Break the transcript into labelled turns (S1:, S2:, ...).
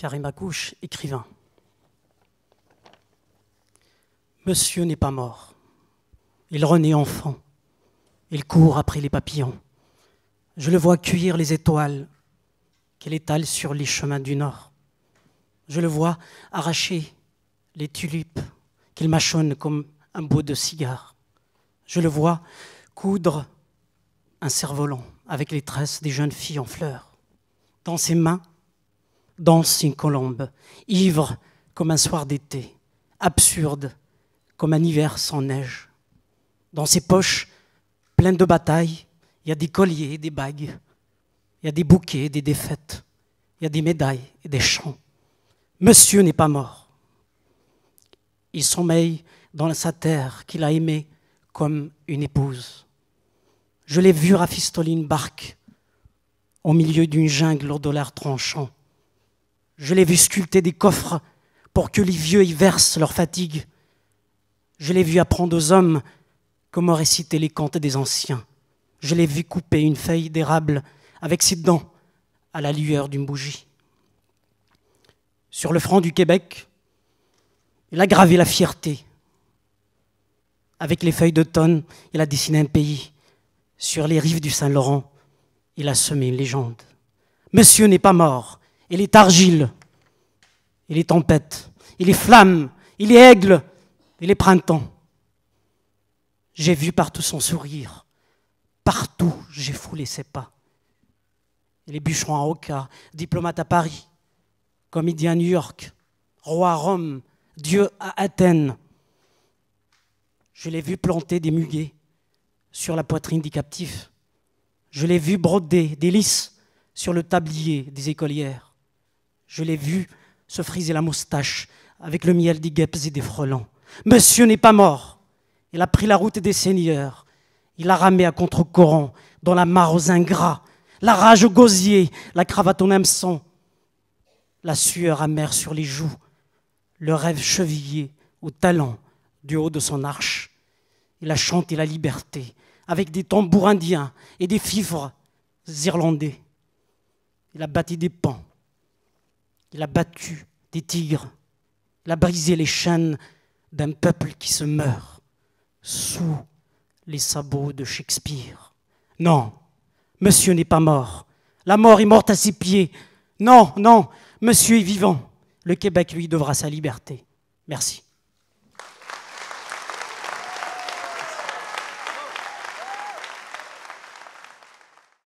S1: Karim écrivain. Monsieur n'est pas mort. Il renaît enfant. Il court après les papillons. Je le vois cueillir les étoiles qu'elle étale sur les chemins du nord. Je le vois arracher les tulipes qu'il mâchonne comme un bout de cigare. Je le vois coudre un cerf-volant avec les tresses des jeunes filles en fleurs. Dans ses mains, danse une colombe, ivre comme un soir d'été, absurde comme un hiver sans neige. Dans ses poches, pleines de batailles, il y a des colliers, et des bagues, il y a des bouquets, des défaites, il y a des médailles et des chants. Monsieur n'est pas mort. Il sommeille dans sa terre qu'il a aimée comme une épouse. Je l'ai vu rafistoler une barque au milieu d'une jungle au dollar tranchant. Je l'ai vu sculpter des coffres pour que les vieux y versent leur fatigue. Je l'ai vu apprendre aux hommes comment réciter les contes des anciens. Je l'ai vu couper une feuille d'érable avec ses dents à la lueur d'une bougie. Sur le front du Québec, il a gravé la fierté. Avec les feuilles d'automne, il a dessiné un pays. Sur les rives du Saint-Laurent, il a semé une légende. Monsieur n'est pas mort, il est argile, il est tempête, il est flamme, il est aigle, il est printemps. J'ai vu partout son sourire, partout j'ai foulé ses pas. les bûcherons à Oka, diplomate à Paris, comédien à New York, roi à Rome, Dieu à Athènes. Je l'ai vu planter des muguets sur la poitrine des captifs. Je l'ai vu broder des lys sur le tablier des écolières. Je l'ai vu se friser la moustache avec le miel des guêpes et des frelons. Monsieur n'est pas mort. Il a pris la route des seigneurs. Il a ramé à contre-courant, dans la mare aux ingrats, la rage au gosier, la cravate en hameçon, la sueur amère sur les joues, le rêve chevillé au talon du haut de son arche. Il a chanté la liberté avec des tambours indiens et des fifres irlandais. Il a bâti des pans il a battu des tigres. Il a brisé les chaînes d'un peuple qui se meurt sous les sabots de Shakespeare. Non, monsieur n'est pas mort. La mort est morte à ses pieds. Non, non, monsieur est vivant. Le Québec, lui, devra sa liberté. Merci.